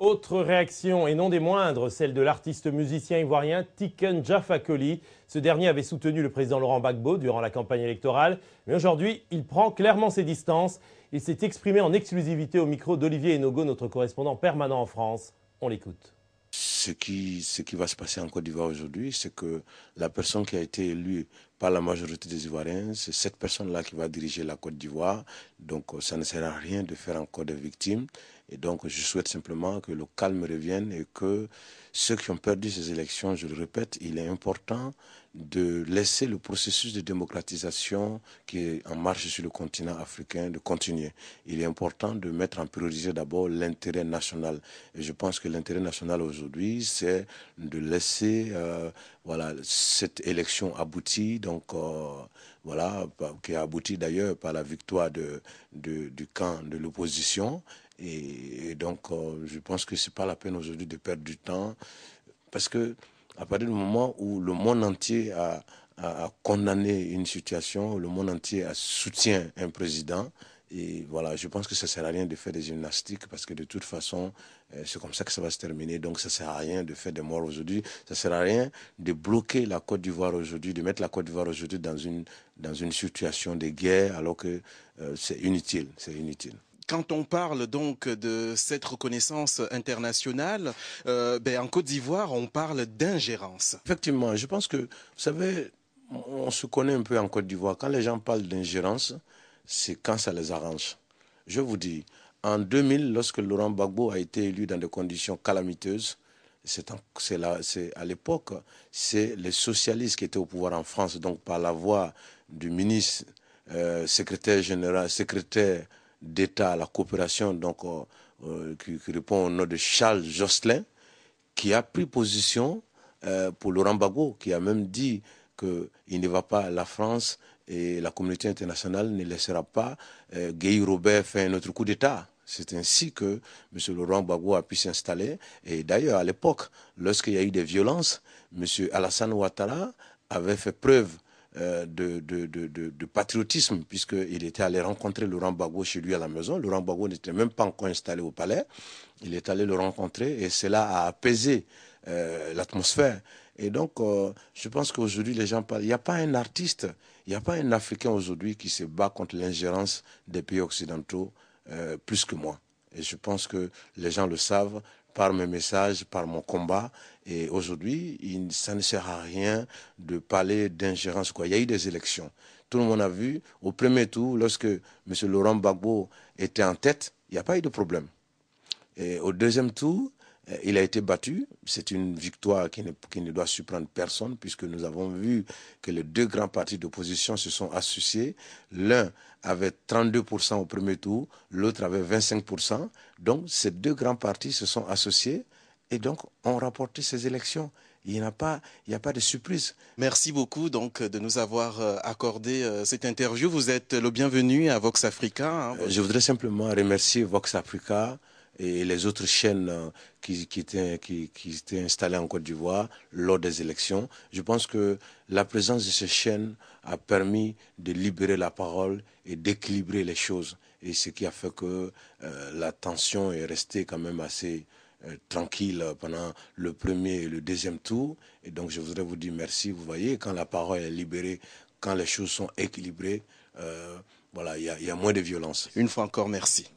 Autre réaction, et non des moindres, celle de l'artiste musicien ivoirien Tiken Jafakoli. Ce dernier avait soutenu le président Laurent Gbagbo durant la campagne électorale, mais aujourd'hui, il prend clairement ses distances. Il s'est exprimé en exclusivité au micro d'Olivier Enogo, notre correspondant permanent en France. On l'écoute. Ce qui, ce qui va se passer en Côte d'Ivoire aujourd'hui, c'est que la personne qui a été élue par la majorité des Ivoiriens. C'est cette personne-là qui va diriger la Côte d'Ivoire. Donc ça ne sert à rien de faire encore des victimes et donc, je souhaite simplement que le calme revienne et que ceux qui ont perdu ces élections, je le répète, il est important de laisser le processus de démocratisation qui est en marche sur le continent africain de continuer. Il est important de mettre en priorité d'abord l'intérêt national. Et je pense que l'intérêt national aujourd'hui, c'est de laisser euh, voilà, cette élection aboutie, donc, euh, voilà, bah, qui a abouti d'ailleurs par la victoire de, du camp de l'opposition et, donc, euh, je pense que ce c'est pas la peine aujourd'hui de perdre du temps, parce que à partir du moment où le monde entier a, condamné une situation, le monde entier a soutient un président, et voilà, je pense que ça sert à rien de faire des gymnastiques parce que de toute façon, euh, c'est comme ça que ça va se terminer. Donc ça ne sert à rien de faire des morts aujourd'hui. Ça sert à rien de bloquer la Côte d'Ivoire aujourd'hui, de mettre la Côte d'Ivoire aujourd'hui dans une, dans une situation de guerre alors que euh, c'est inutile. C'est inutile. Quand on parle donc de cette reconnaissance internationale, euh, ben, en Côte d'Ivoire, on parle d'ingérence. Effectivement, je pense que, vous savez, on se connaît un peu en Côte d'Ivoire. Quand les gens parlent d'ingérence, c'est quand ça les arrange. Je vous dis, en 2000, lorsque Laurent Gbagbo a été élu dans des conditions calamiteuses, c'est à l'époque, c'est les socialistes qui étaient au pouvoir en France, donc par la voix du ministre, euh, secrétaire général, secrétaire d'État la coopération donc, euh, euh, qui, répond au nom de Charles Josselin, qui a pris position euh, pour Laurent Bago, qui a même dit qu'il ne va pas la France et la communauté internationale ne laissera pas Guy Robert faire un autre coup d'État. C'est ainsi que M. Laurent Bago a pu s'installer. Et d'ailleurs, à l'époque, lorsqu'il y a eu des violences, M. Alassane Ouattara avait fait preuve euh, de, de, de, de, patriotisme, puisqu'il était allé rencontrer Laurent Bago chez lui à la maison. Laurent Bago n'était même pas encore installé au palais. Il est allé le rencontrer et cela a apaisé euh, l'atmosphère. Et donc, euh, je pense qu'aujourd'hui, les gens parlent. Il n'y a pas un artiste, il n'y a pas un Africain aujourd'hui qui se bat contre l'ingérence des pays occidentaux euh, plus que moi. Et je pense que les gens le savent, par mes messages, par mon combat. Et aujourd'hui, ça ne sert à rien de parler d'ingérence. Il y a eu des élections. Tout le monde a vu, au premier tour, lorsque M. Laurent Gbagbo était en tête, il n'y a pas eu de problème. Et au deuxième tour, euh, il a été battu. C'est une victoire qui ne, doit surprendre personne puisque nous avons vu que les deux grands partis d'opposition se sont associés. L'un avait 32% au premier tour, l'autre avait 25%. Donc ces deux grands partis se sont associés et donc ont remporté ces élections. Il n'y a, pas, il a pas de surprise. Merci beaucoup donc de nous avoir euh, accordé euh, cette interview. Vous êtes le bienvenu à Vox Africa. Hein, je voudrais simplement remercier Vox Africa et les autres chaînes euh, qui, étaient, installées en Côte d'Ivoire lors des élections. Je pense que la présence de ces chaînes a permis de libérer la parole et d'équilibrer les choses. Et ce qui a fait que euh, la tension est restée quand même assez euh, tranquille pendant le premier et le deuxième tour. Et donc je voudrais vous dire merci. Vous voyez, quand la parole est libérée, quand les choses sont équilibrées, voilà, il y, y, a moins de violence. Une fois encore, merci.